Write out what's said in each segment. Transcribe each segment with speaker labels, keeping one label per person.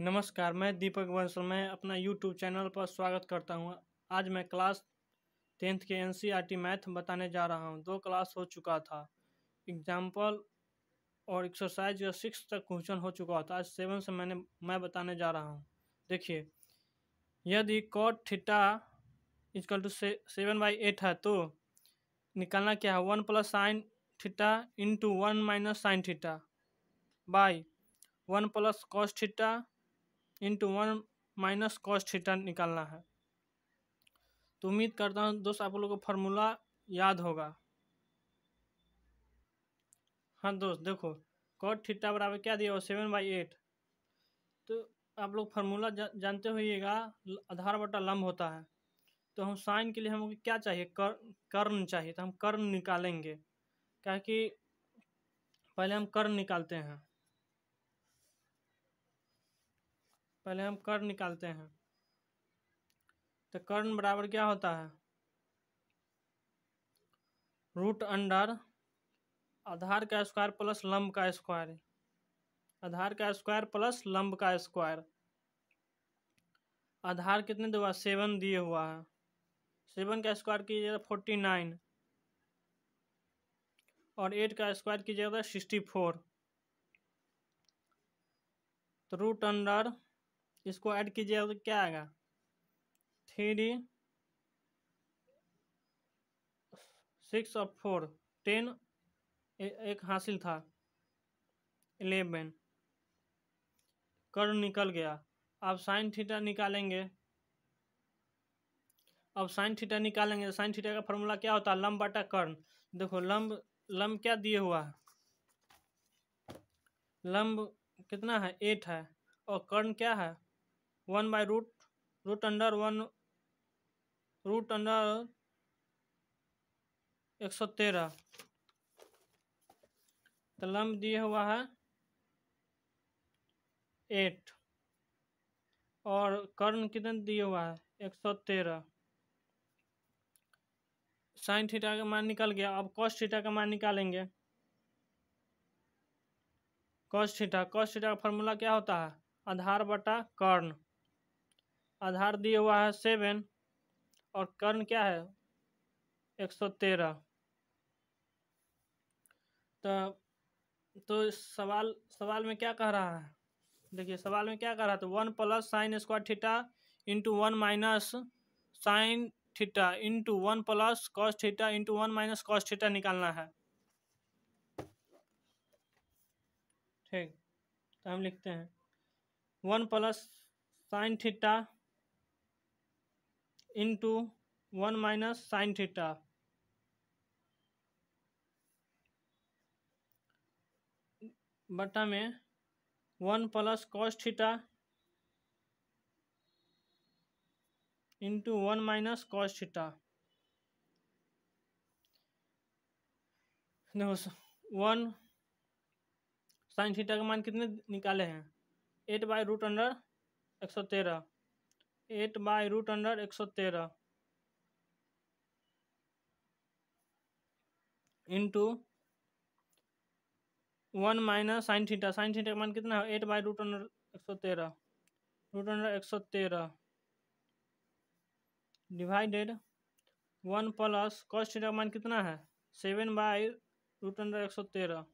Speaker 1: नमस्कार मैं दीपक बंसल मैं अपना यूट्यूब चैनल पर स्वागत करता हूं आज मैं क्लास टेंथ के एनसीईआरटी e मैथ बताने जा रहा हूं दो क्लास हो चुका था एग्जाम्पल और एक्सरसाइज या सिक्स तक क्वेश्चन हो चुका था आज सेवन से मैंने मैं बताने जा रहा हूं देखिए यदि cot theta is equal to seven by eight है तो निकालना क्या है one plus sine theta into one minus sine theta by one plus cos theta into one minus cos theta निकालना है तो उम्मीद करता हूँ दोस्त आप लोगों को फार्मूला याद होगा हाँ दोस्त देखो कॉट थीटा बराबर क्या दिया हो सेवन बाई एट तो आप लोग फार्मूला जा, जानते होइएगा आधार बटा लम्ब होता है तो हम साइन के लिए हमको क्या चाहिए कर, कर्ण चाहिए तो हम कर्ण निकालेंगे क्या कि पहले हम कर्ण निकालते हैं पहले हम कर्ण निकालते हैं तो कर्ण बराबर क्या होता है रूट अंडर आधार का स्क्वायर प्लस लंब का स्क्वायर आधार का स्क्वायर प्लस लंब का स्क्वायर आधार कितने दिया हुआ सेवन दिए हुआ है सेवन का स्क्वायर कीजिएगा तो फोर्टी नाइन और एट का स्क्वायर कीजिएगा तो सिक्सटी फोर तो रूट अंडर इसको ऐड कीजिएगा तो क्या आएगा थ्री सिक्स और फोर टेन एक हासिल था एलेवन कर निकल गया अब साइन थीटा निकालेंगे अब साइन थीटा निकालेंगे साइन थीटा का फॉर्मूला क्या होता है लम्ब बटा कर्ण देखो लम्ब लम्ब क्या दिए हुआ है लम्ब कितना है एट है और कर्ण क्या है one by root root under one root under एक सौ तेरह तो लम्ब दिया हुआ है एट और कर्ण कितने दिया हुआ है एक सौ तेरह साइन थीटा का मान निकल गया अब कॉस थीटा का मान निकालेंगे कॉस थीटा कॉस थीटा का फॉर्मूला क्या होता है आधार बटा कर्ण आधार दिया हुआ है सेवन और कर्ण क्या है एक सौ तेरह तो तो सवाल सवाल में क्या कह रहा है देखिए सवाल में क्या कह रहा है तो one plus sine square theta into one minus sine theta into one plus cos theta into one minus cos theta निकालना है ठीक तो हम लिखते हैं one plus sine theta into one minus sine theta बटा में one plus cos theta into one minus cos theta देखो वन साइन थीटा का मान कितने निकाले हैं एट बाई रूट अंडर एक सौ तेरह एट बाई रूट अंडर एक सौ तेरह into one minus sine theta sine theta का मान कितना है एट बाई रूट अंडर एक सौ तेरह रूट अंडर एक सौ तेरह divided one plus cos theta का मान कितना है सेवन बाई रूट अंडर एक सौ तेरह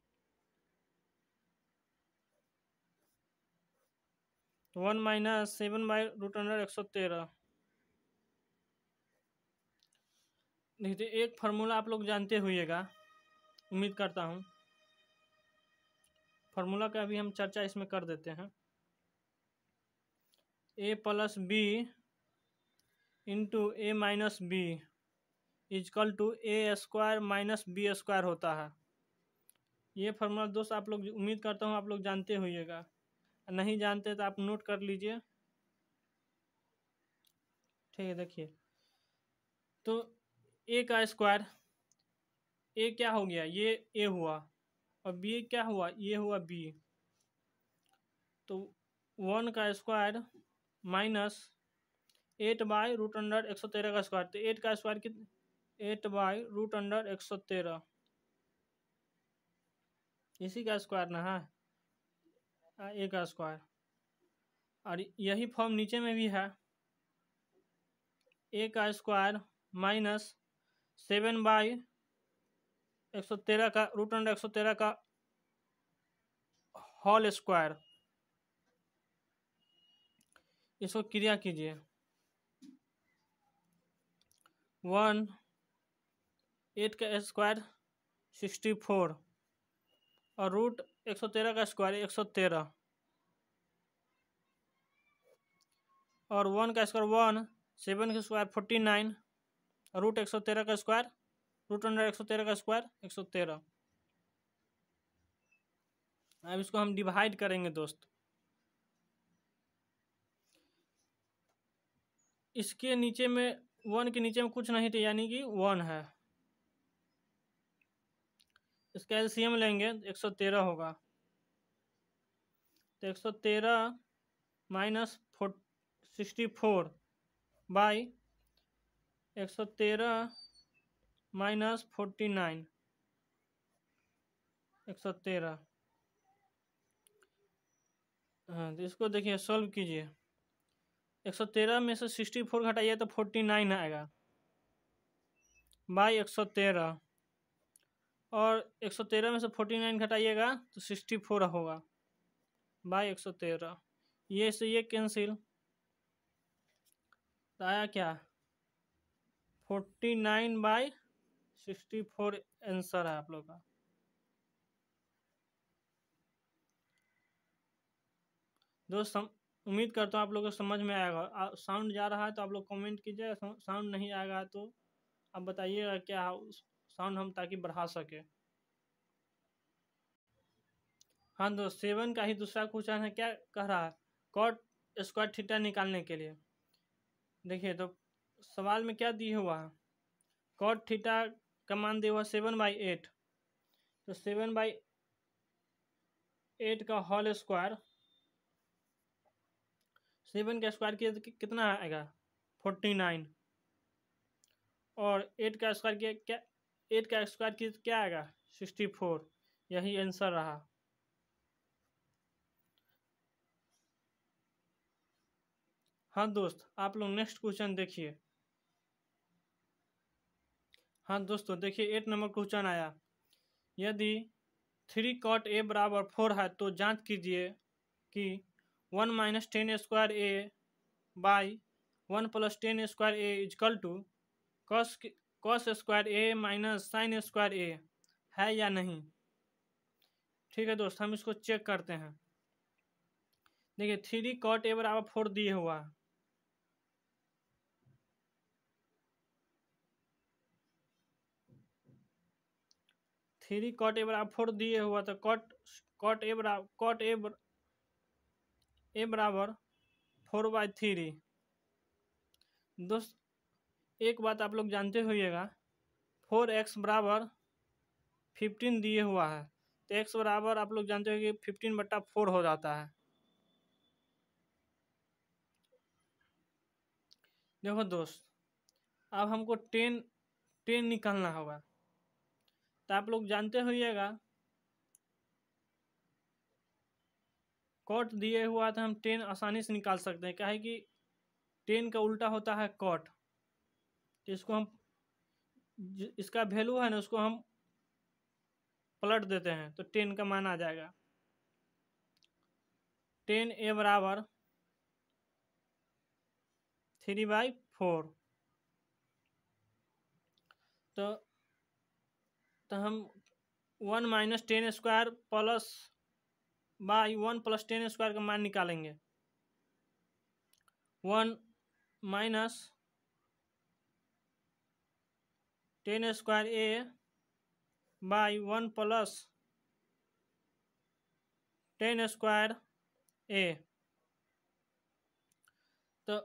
Speaker 1: one minus seven by root under एक सौ तेरह देखिए एक फार्मूला आप लोग जानते हुएगा उम्मीद करता हूँ फार्मूला का अभी हम चर्चा इसमें कर देते हैं A plus B into A minus B is equal to A square minus B square होता है ये फार्मूला दोस्त आप लोग उम्मीद करता हूँ आप लोग जानते हुएगा नहीं जानते तो आप नोट कर लीजिए ठीक है देखिए तो ए का स्क्वायर ए क्या हो गया ये ए हुआ और बी क्या हुआ ये हुआ बी तो वन का square minus eight by root under एक सौ तेरह का स्क्वायर तो एट का स्क्वायर कितना एट बाय रूट अंडर एक सौ तेरह इसी का स्क्वायर ना है हाँ। ए का स्क्वायर और यही फॉर्म नीचे में भी है ए का स्क्वायर माइनस सेवन बाई एक सौ तेरह का रूट अंडर एक सौ तेरह का होल स्क्वायर इसको क्रिया कीजिए वन एट का स्क्वायर सिक्सटी फोर और रूट एक सौ तेरह का स्क्वायर एक सौ तेरह और वन का स्क्वायर वन सेवन का स्क्वायर फोर्टी नाइन रूट एक सौ तेरह का स्क्वायर रूट अंडर एक सौ तेरह का स्क्वायर एक सौ तेरह अब इसको हम डिवाइड करेंगे दोस्त इसके नीचे में वन के नीचे में कुछ नहीं थे यानी कि वन है इसका एलसीएम लेंगे तो एक सौ तेरह होगा तो एक सौ तेरह minus four sixty four by एक सौ तेरह माइनस फोर्टी नाइन एक सौ तेरह हाँ तो इसको देखिए सॉल्व कीजिए एक सौ तेरह में से सिक्सटी फोर घटाइए तो फोर्टी नाइन आएगा बाई एक सौ तेरह और 113 में से 49 घटाइएगा तो 64 होगा बाय 113 ये से ये कैंसिल तो आया क्या forty nine by sixty four answer है आप लोग का दोस्त उम्मीद करता हूँ आप लोग को समझ में आएगा साउंड जा रहा है तो आप लोग कमेंट कीजिए साउंड नहीं आएगा तो आप बताइएगा क्या उस साउंड हम ताकि बढ़ा सके हाँ दोस्त सेवन का ही दूसरा क्वेश्चन है क्या कह रहा है कॉट स्क्वायर थीटा निकालने के लिए देखिए तो सवाल में क्या दिए हुआ है कॉट थीटा का मान दिया हुआ सेवन बाई एट तो सेवन बाई एट का होल स्क्वायर सेवन का स्क्वायर किया तो कितना आएगा फोर्टी नाइन और एट का स्क्वायर किया क्या एट का स्क्वायर की क्या आएगा सिक्सटी फोर यही आंसर रहा हाँ दोस्त आप लोग नेक्स्ट क्वेश्चन देखिए हाँ दोस्तों देखिए एट नंबर क्वेश्चन आया यदि थ्री कॉट ए बराबर फोर है तो जांच कीजिए कि one minus tan square A by one plus tan square A is equal to cos cos square A minus sine square A है या नहीं ठीक है दोस्त हम इसको चेक करते हैं देखिए थ्री कॉट ए बराबर फोर दिए हुआ थ्री कॉट ए बराबर फोर दिए हुआ तो कॉट कॉट ए बराबर कॉट ए ए बराबर फोर बाय थ्री दोस्त एक बात आप लोग जानते होइएगा फोर एक्स बराबर फिफ्टीन दिए हुआ है तो एक्स बराबर आप लोग जानते हो कि फिफ्टीन बट्टा फोर हो जाता है देखो दोस्त अब हमको टेन टेन निकालना होगा तो आप लोग जानते होइएगा कॉट दिए हुआ तो हम टेन आसानी से निकाल सकते हैं क्या है कि टेन का उल्टा होता है कॉट तो इसको हम इसका वैल्यू है ना उसको हम पलट देते हैं तो टेन का मान आ जाएगा टेन ए बराबर थ्री बाई फोर तो तो हम one minus tan square plus by one plus tan square का मान निकालेंगे one minus tan square A by one plus tan square A तो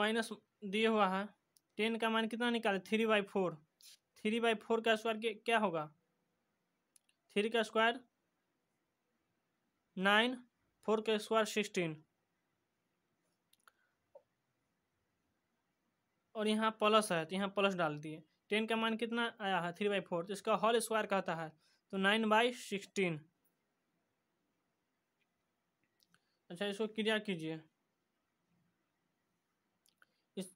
Speaker 1: माइनस दिए हुआ है टेन का मान कितना निकाले three by four three by four का स्क्वायर क्या होगा थ्री का स्क्वायर नाइन फोर का स्क्वायर सिक्सटीन और यहाँ प्लस है तो यहाँ प्लस डाल दिए टेन का मान कितना आया है थ्री बाई फोर तो इसका हॉल स्क्वायर कहता है तो नाइन बाई सिक्सटीन अच्छा इसको क्रिया कीजिए इस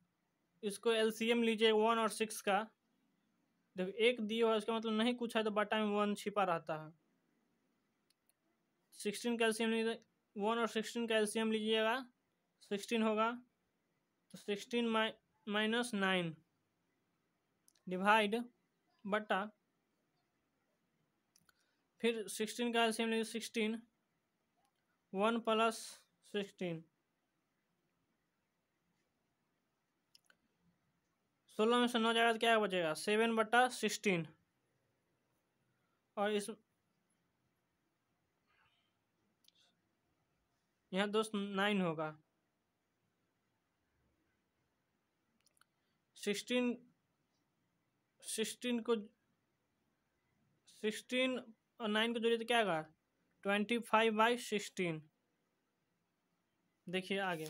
Speaker 1: इसको एलसीएम लीजिए वन और सिक्स का देखो एक दिए हुआ इसका मतलब नहीं कुछ है तो बटा में वन छिपा रहता है सिक्सटीन का एलसीएम लीजिए वन और सिक्सटीन का एलसीएम लीजिएगा सिक्सटीन होगा तो सिक्सटीन माइ माइनस नाइन डिवाइड बटा फिर सिक्सटीन का एल्सियम लेंगे सिक्सटीन वन प्लस सिक्सटीन सोलह में से नौ जाएगा तो क्या बचेगा सेवन बटा सिक्सटीन और इस यहाँ दोस्त नाइन होगा सिक्सटीन सिक्सटीन को सिक्सटीन और नाइन को जोड़िए तो क्या आएगा ट्वेंटी फाइव बाई सिक्सटीन देखिए आगे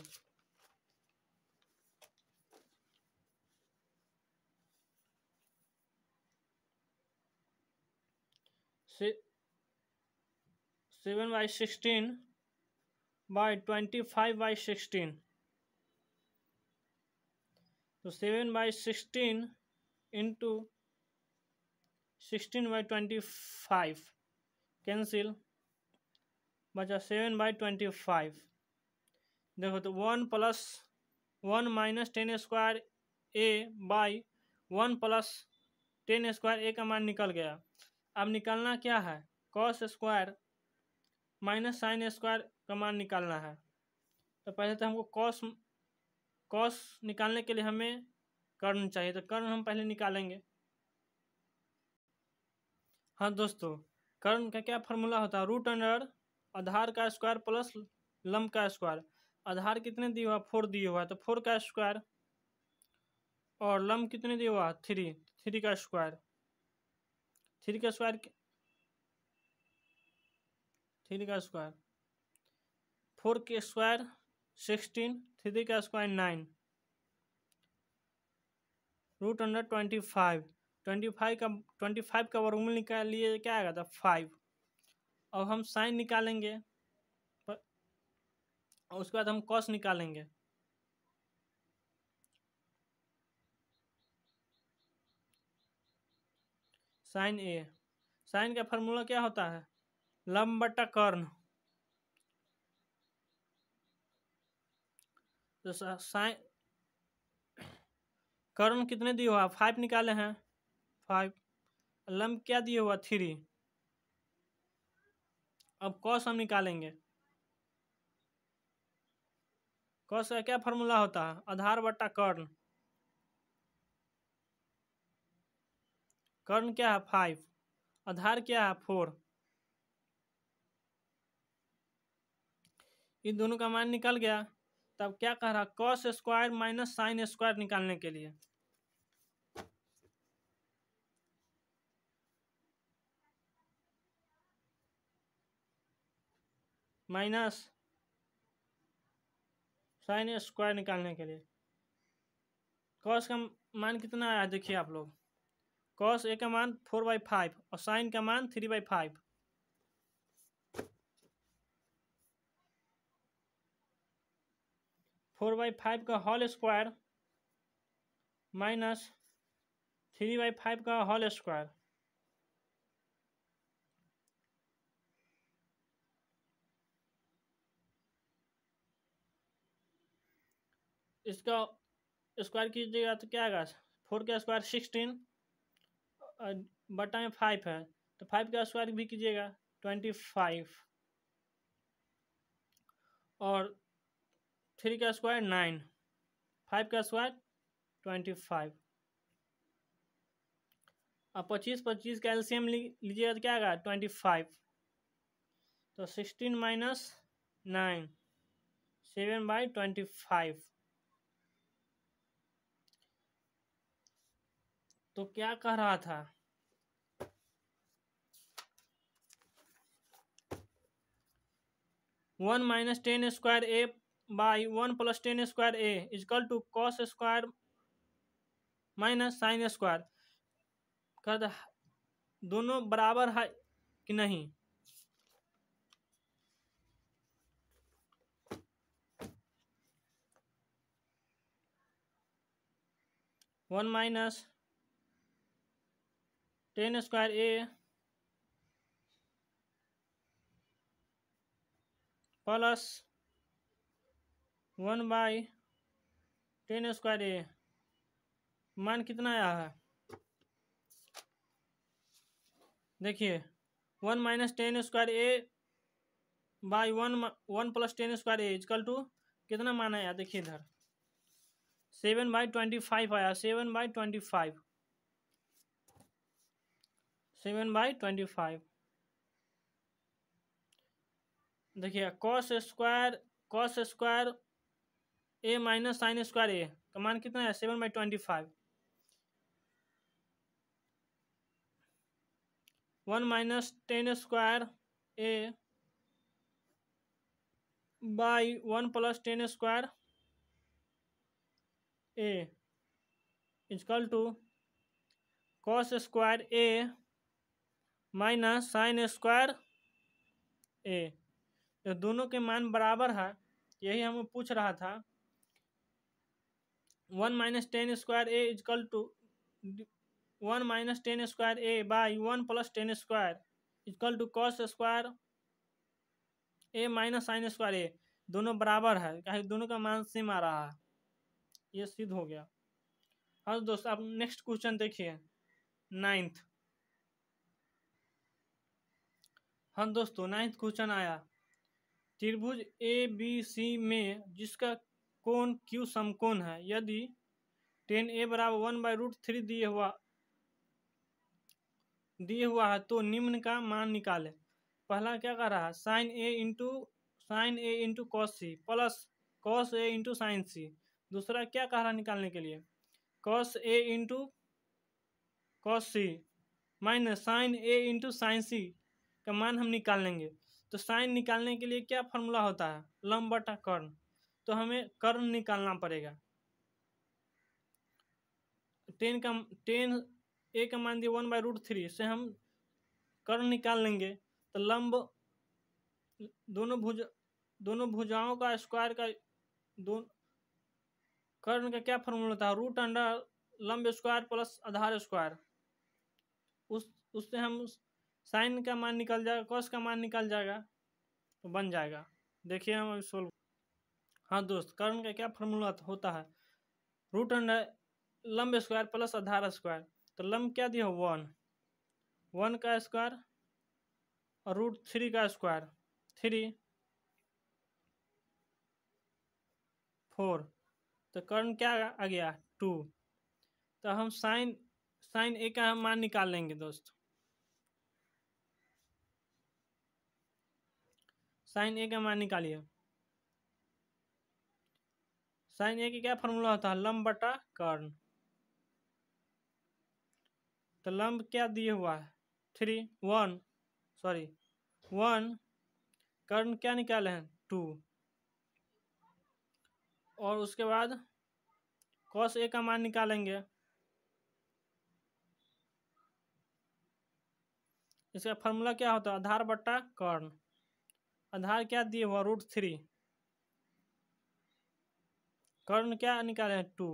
Speaker 1: seven by sixteen by twenty five by sixteen तो seven by sixteen into sixteen by twenty five cancel बचा सेवन बाई ट्वेंटी फाइव देखो तो one plus one minus tan square A by one plus tan square A का मान निकल गया अब निकालना क्या है cos square minus sine square का मान निकालना है तो पहले तो हमको कॉस कॉस निकालने के लिए हमें कर्ण चाहिए तो कर्ण हम पहले निकालेंगे हाँ दोस्तों कर्ण का क्या फॉर्मूला होता है रूट अंडर आधार का स्क्वायर प्लस लम्ब का स्क्वायर आधार कितने दिए हुआ फोर दिए हुआ तो फोर का स्क्वायर और लम्ब कितने दिए हुआ थ्री थ्री का स्क्वायर थ्री का स्क्वायर थ्री का स्क्वायर फोर के स्क्वायर सिक्सटीन थ्री का square nine root under twenty five twenty five का ट्वेंटी फाइव का वर्गमूल निकाल लिए क्या आएगा था फाइव अब हम साइन निकालेंगे और उसके बाद हम कॉस निकालेंगे साइन ए साइन का फॉर्मूला क्या होता है लम्बटा कर्ण तो साइन कर्ण कितने दिए हुआ फाइव निकाले हैं फाइव लंब क्या दिए हुआ थ्री अब कॉस हम निकालेंगे कॉस का क्या फॉर्मूला होता है आधार बट्टा कर्ण कर्ण क्या है फाइव आधार क्या है फोर इन दोनों का मान निकल गया तब क्या कह रहा cos square minus sine square निकालने के लिए माइनस साइन स्क्वायर निकालने के लिए कॉस का मान कितना आया देखिए आप लोग कॉस ए का मान फोर बाई फाइव और साइन का मान three by five four by five का whole square minus three by five का हॉल स्क्वायर इसका स्क्वायर कीजिएगा तो क्या आएगा फोर का स्क्वायर सिक्सटीन बटा में फाइव है तो फाइव का स्क्वायर भी कीजिएगा ट्वेंटी फाइव और थ्री का स्क्वायर नाइन फाइव का स्क्वायर ट्वेंटी फाइव अब पच्चीस पच्चीस का एल्सियम लीजिएगा तो क्या आएगा ट्वेंटी फाइव तो sixteen minus nine seven by twenty five तो क्या कह रहा था one minus tan square A by one plus tan square A is equal to cos square minus sine square कहते दोनों बराबर है कि नहीं one minus tan square A plus one by tan square A मान कितना आया है देखिए one minus tan square A by one one plus tan square A is equal to कितना मान आया देखिए इधर सेवन बाई ट्वेंटी फाइव आया seven by twenty five seven by twenty five देखिए cos square cos square A minus sine square A का मान कितना है seven by twenty five one minus tan square A by one plus tan square A is equal to cos square A minus sine square A दोनों के मान बराबर है यही हमें पूछ रहा था one minus tan square A is equal to one minus tan square A by one plus tan square equal to cos square A minus sine square A दोनों बराबर है क्या दोनों का मान सेम आ रहा है ये सिद्ध हो गया हाँ तो दोस्त आप नेक्स्ट क्वेश्चन देखिए नाइन्थ हाँ दोस्तों नाइन्थ क्वेश्चन आया त्रिभुज ए बी सी में जिसका कोण क्यू समकोण है यदि टेन ए बराबर वन बाई रूट थ्री दिए हुआ दिए हुआ है तो निम्न का मान निकालें पहला क्या कर रहा है sine A into sine A into cos C plus cos A into sine C दूसरा क्या कह रहा है निकालने के लिए cos A into cos C minus sine A into sine C का मान हम निकाल लेंगे तो साइन निकालने के लिए क्या फॉर्मूला होता है लम्ब बटा कर्ण तो हमें कर्न निकालना पड़ेगा टेन का टेन ए का मान दिया वन बाई रूट थ्री से हम कर्ण निकाल लेंगे तो लंब दोनों भुज दोनों भुजाओं का स्क्वायर का दो कर्ण का क्या फॉर्मूला था रूट अंडर लंब स्क्वायर प्लस आधार स्क्वायर उस उससे हम साइन का मान निकल जाएगा कॉस का मान निकल जाएगा तो बन जाएगा देखिए हम अभी सोल्व हाँ दोस्त कर्ण का क्या फॉर्मूला तो होता है रूट अंडर लम्ब स्क्वायर प्लस आधार स्क्वायर तो लम्ब क्या दिया वन वन का स्क्वायर और रूट थ्री का स्क्वायर थ्री फोर तो कर्ण क्या आ गया टू तो हम साइन साइन ए का हम मान निकाल लेंगे दोस्त साइन ए का मान निकालिए साइन ए की क्या फॉर्मूला होता है लंब बटा कर्ण तो लंब क्या दिए हुआ है थ्री वन सॉरी वन कर्ण क्या निकाले हैं टू और उसके बाद कॉस ए का मान निकालेंगे इसका फॉर्मूला क्या होता है आधार बट्टा कर्ण आधार क्या दिए हुआ रूट थ्री कर्ण क्या निकाले हैं टू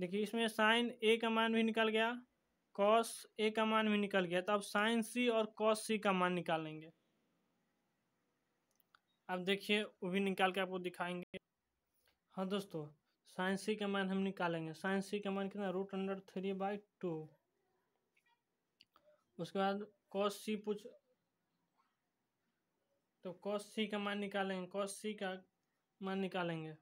Speaker 1: देखिए इसमें साइन ए का मान भी निकल गया कॉस ए का मान भी निकल गया तो अब साइन सी और कॉस सी का मान निकालेंगे अब देखिए वो भी निकाल के आपको दिखाएंगे हाँ दोस्तों साइन सी का मान हम निकालेंगे साइन सी का मान कितना root under three by two उसके बाद कॉस सी पूछ तो कॉस सी का मान निकालेंगे कॉस सी का मान निकालेंगे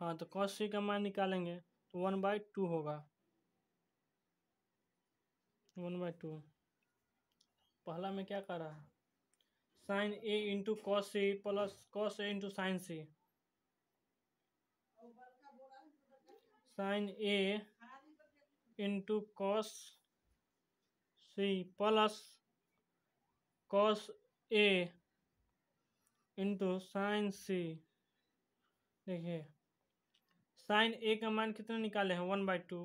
Speaker 1: हाँ तो कॉस थ्री का मान निकालेंगे तो वन बाई टू होगा वन बाई टू पहला में क्या कर रहा है sine A into cos C plus cos A into sine C sine A into cos C plus cos A into sine C देखिए साइन ए का मान कितना निकाले हैं one by two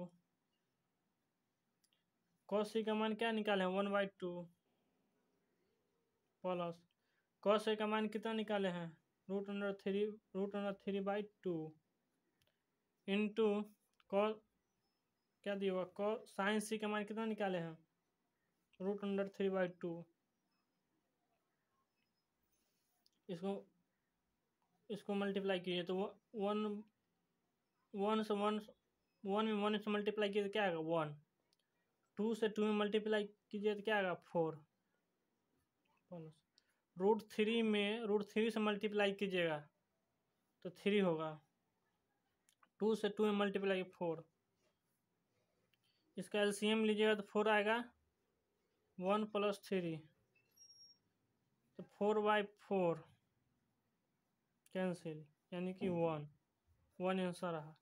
Speaker 1: cos C का मान क्या निकाले हैं one by two plus cos A का मान कितना निकाले हैं root under three root under three by two into कॉ क्या दिए हुआ कॉ साइन सी का मान कितना निकाले हैं root under three by two इसको इसको मल्टीप्लाई कीजिए तो वन वन से वन वन तो में वन से मल्टीप्लाई कीजिए तो क्या आएगा वन टू से टू में मल्टीप्लाई कीजिए तो क्या आएगा फोर रूट थ्री में रूट थ्री से मल्टीप्लाई कीजिएगा तो थ्री होगा टू से टू में मल्टीप्लाई फोर इसका एलसीएम लीजिएगा तो फोर आएगा वन प्लस थ्री तो फोर बाई फोर कैंसिल यानी कि वन वन आंसर रहा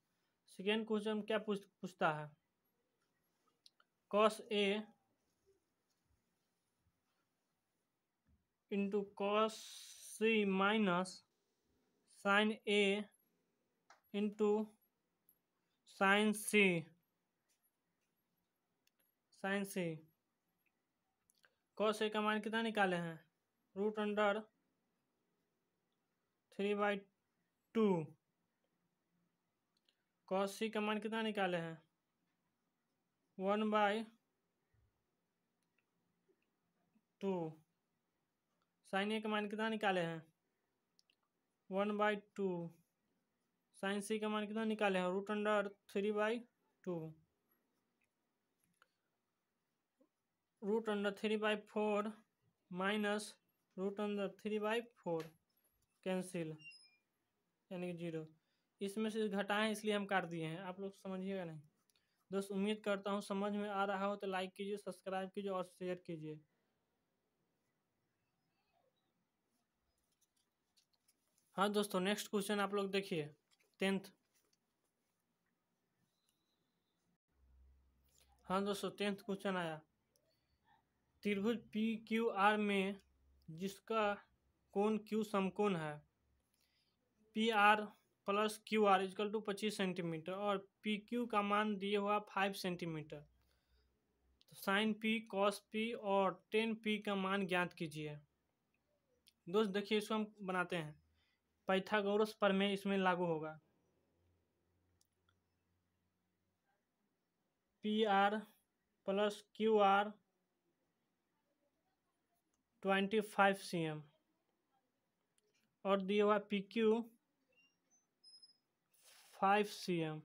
Speaker 1: सेकेंड क्वेश्चन क्या पूछता है cos A into cos C minus sine A into sine C sine C cos A का मान कितना निकाले हैं root under three by two cos C का मान कितना निकाले हैं one by two sine A का मान कितना निकाले हैं one by two sine C का मान कितना निकाले हैं root under three by two root under three by four minus root under three by four cancel यानी कि जीरो इसमें से घटाएं इसलिए हम काट दिए हैं आप लोग समझिएगा नहीं दोस्त उम्मीद करता हूँ समझ में आ रहा हो तो लाइक कीजिए सब्सक्राइब कीजिए और शेयर कीजिए हाँ दोस्तों नेक्स्ट क्वेश्चन आप लोग देखिए टेंथ हाँ दोस्तों टेंथ क्वेश्चन आया त्रिभुज पी क्यू आर में जिसका कोण क्यू समकोण है P R plus Q R equal to पच्चीस सेंटीमीटर और पी क्यू का मान दिए हुआ फाइव सेंटीमीटर तो साइन पी कॉस पी और टेन पी का मान ज्ञात कीजिए दोस्त देखिए इसको हम बनाते हैं पैथागोरस प्रमेय इसमें लागू होगा P R plus Q R twenty five C M और दिए हुआ P Q five C M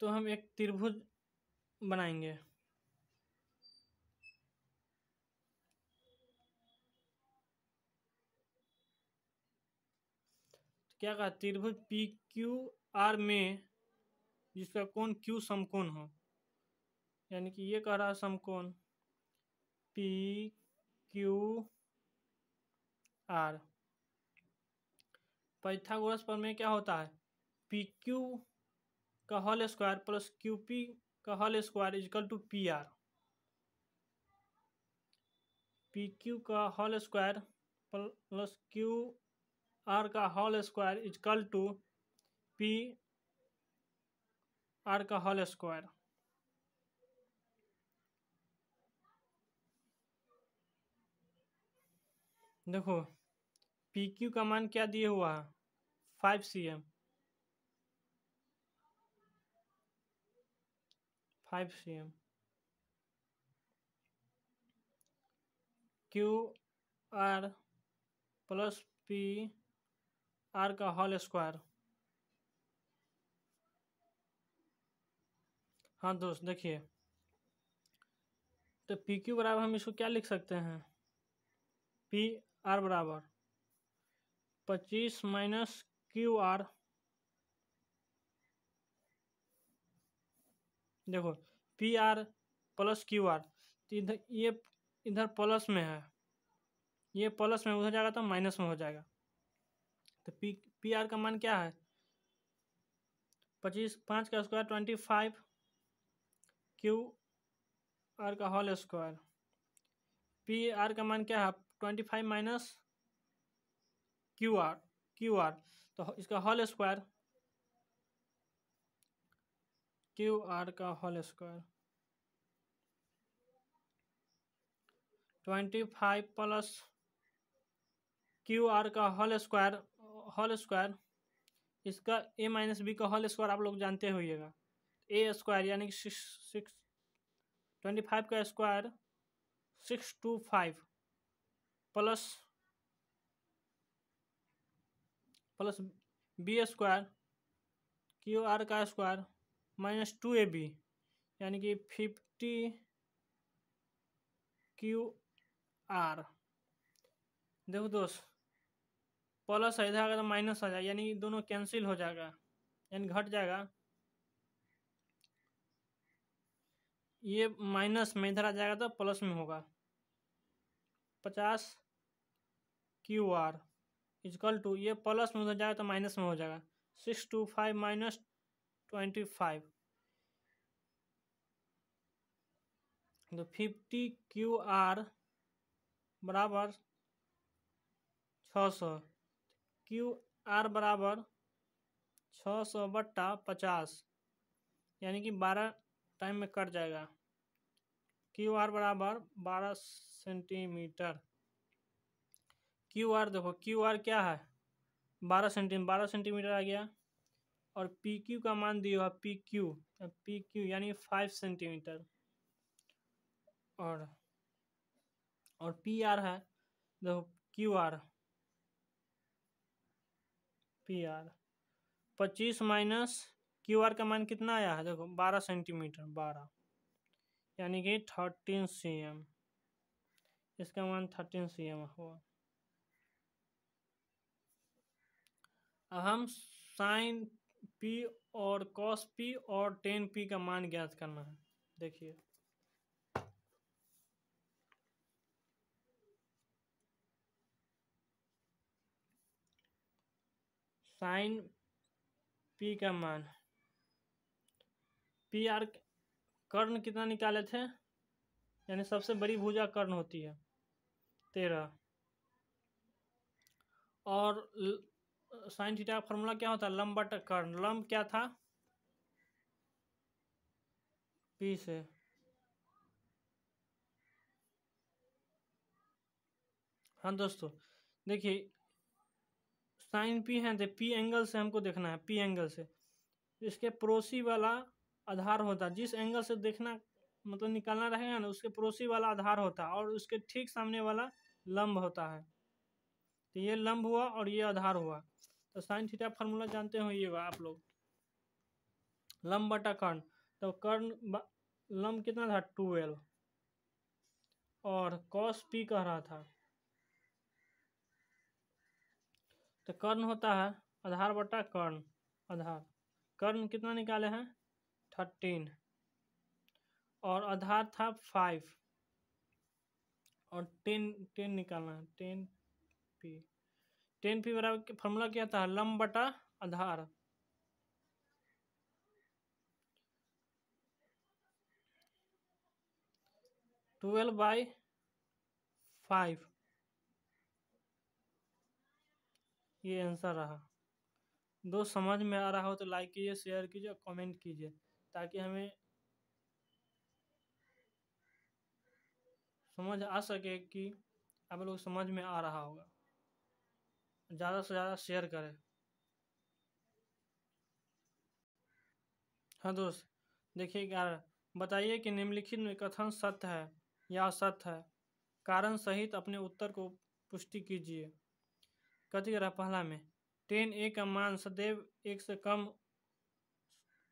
Speaker 1: तो हम एक त्रिभुज बनाएंगे क्या कहा त्रिभुज पी क्यू आर में जिसका कोण क्यू समकोण हो यानी कि ये कह रहा समकोण पी क्यू आर पैथागोरस प्रमेय क्या होता है पी क्यू का whole square plus Q P का whole square equal to P R P Q का whole square plus Q R का whole square equal to P R का हॉल स्क्वायर देखो पी क्यू का मान क्या दिए हुआ है five C M five C M Q R plus P R का होल स्क्वायर हाँ दोस्त देखिए तो पी क्यू बराबर हम इसको क्या लिख सकते हैं पी आर बराबर पच्चीस माइनस क्यू आर देखो P R plus Q R तो इधर ये इधर प्लस में है ये प्लस में उधर जाएगा तो माइनस में हो जाएगा तो पी पी आर का मान क्या है पच्चीस पाँच का square twenty five Q R का होल स्क्वायर पी आर का मान क्या है twenty five minus Q R Q R तो इसका होल स्क्वायर क्यू आर का whole square twenty five plus Q R का होल स्क्वायर होल स्क्वायर इसका ए माइनस बी का होल स्क्वायर आप लोग जानते होइएगा ए स्क्वायर यानी कि सिक्स सिक्स ट्वेंटी फाइव का square six two five plus plus B square Q R का square minus two A B यानी कि फिफ्टी क्यू आर देखो दोस्त प्लस इधर जाएगा तो माइनस आ जाएगा यानी दोनों कैंसिल हो जाएगा यानी घट जाएगा ये माइनस में इधर आ जाएगा तो प्लस में होगा पचास क्यू आर इजकल टू ये प्लस में उधर जाएगा तो माइनस में हो जाएगा six two five minus twenty five तो फिफ्टी क्यू आर बराबर छः सौ क्यू आर बराबर छः सौ बट्टा पचास यानी कि बारह टाइम में कट जाएगा क्यू आर बराबर बारह सेंटीमीटर क्यू आर देखो क्यू आर क्या है बारह सेंटीमीटर बारह सेंटीमीटर आ गया और पी क्यू का मान दिया हुआ पी क्यू पी क्यू यानी फाइव सेंटीमीटर और और पी आर है देखो क्यू आर पी आर पच्चीस माइनस क्यू आर का मान कितना आया है देखो बारह सेंटीमीटर बारह यानी कि थर्टीन सी एम इसका मान थर्टीन सी एम हुआ अब हम साइन पी और कॉस पी और टेन पी का मान ज्ञात करना है देखिए साइन पी का मान पी आर कर्ण कितना निकाले थे यानी सबसे बड़ी भुजा कर्ण होती है तेरह और साइन थीटा का फॉर्मूला क्या होता है लंब बट कर्ण लंब क्या था पी से हाँ दोस्तों देखिए साइन पी है तो पी एंगल से हमको देखना है पी एंगल से इसके पड़ोसी वाला आधार होता है जिस एंगल से देखना मतलब निकालना रहेगा ना उसके पड़ोसी वाला आधार होता है और उसके ठीक सामने वाला लंब होता है तो ये लंब हुआ और ये आधार हुआ तो साइन थीटा फार्मूला जानते हो आप लोग लम बटा कर्ण तो कर्ण लम कितना था टूवेल्व और कॉस पी कह रहा था तो कर्ण होता है आधार बटा कर्ण आधार कर्ण कितना निकाले हैं थर्टीन और आधार था फाइव और टेन टेन निकालना है टेन पी टेन पी बराबर फॉर्मूला क्या था लंब बटा आधार ट्वेल्व बाई फाइव ये आंसर रहा दो समझ में आ रहा हो तो लाइक कीजिए शेयर कीजिए और कॉमेंट कीजिए ताकि हमें समझ आ सके कि आप लोग समझ में आ रहा होगा ज़्यादा से ज़्यादा शेयर करें हाँ दोस्त देखिए ग्यारह बताइए कि निम्नलिखित में कथन सत्य है या असत्य है कारण सहित अपने उत्तर को पुष्टि कीजिए कथी रहा पहला में टेन ए का मान सदैव एक से कम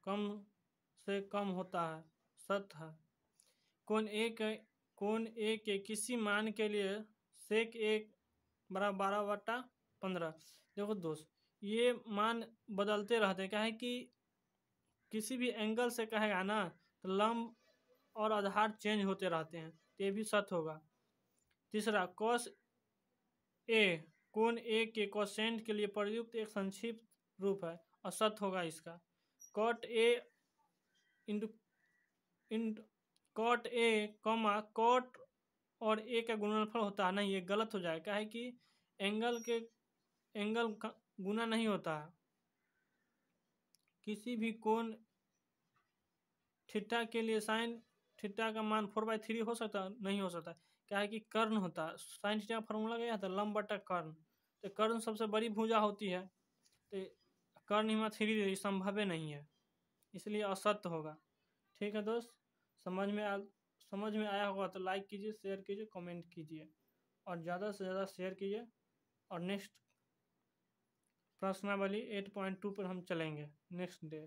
Speaker 1: कम से कम होता है सत्य है कौन ए के कोण ए के किसी मान के लिए सेक एक बड़ा बारह बटा पंद्रह देखो दोस्त ये मान बदलते रहते क्या है कि किसी भी एंगल से कहेगा ना तो लंब और आधार चेंज होते रहते हैं तो ये भी सत होगा तीसरा कॉस ए कोण ए के कॉसेंट के लिए प्रयुक्त एक संक्षिप्त रूप है और सत होगा इसका कॉट ए इंटू इंट कॉट ए कॉमा कॉट और ए का गुणनफल होता है ना ये गलत हो जाएगा है कि एंगल के एंगल का गुना नहीं होता है किसी भी कोण थीटा के लिए साइन थीटा का मान फोर बाई थ्री हो सकता नहीं हो सकता क्या है कि कर्ण होता है साइन थीटा का फॉर्मूला क्या था लंब बटा कर्ण तो कर्ण सबसे बड़ी भुजा होती है तो कर्ण हिमा थ्री संभव नहीं है इसलिए असत्य होगा ठीक है दोस्त समझ में आ समझ में आया होगा तो लाइक कीजिए शेयर कीजिए कमेंट कीजिए और ज़्यादा से ज़्यादा शेयर कीजिए और नेक्स्ट प्रश्नावली 8.2 पर हम चलेंगे नेक्स्ट डे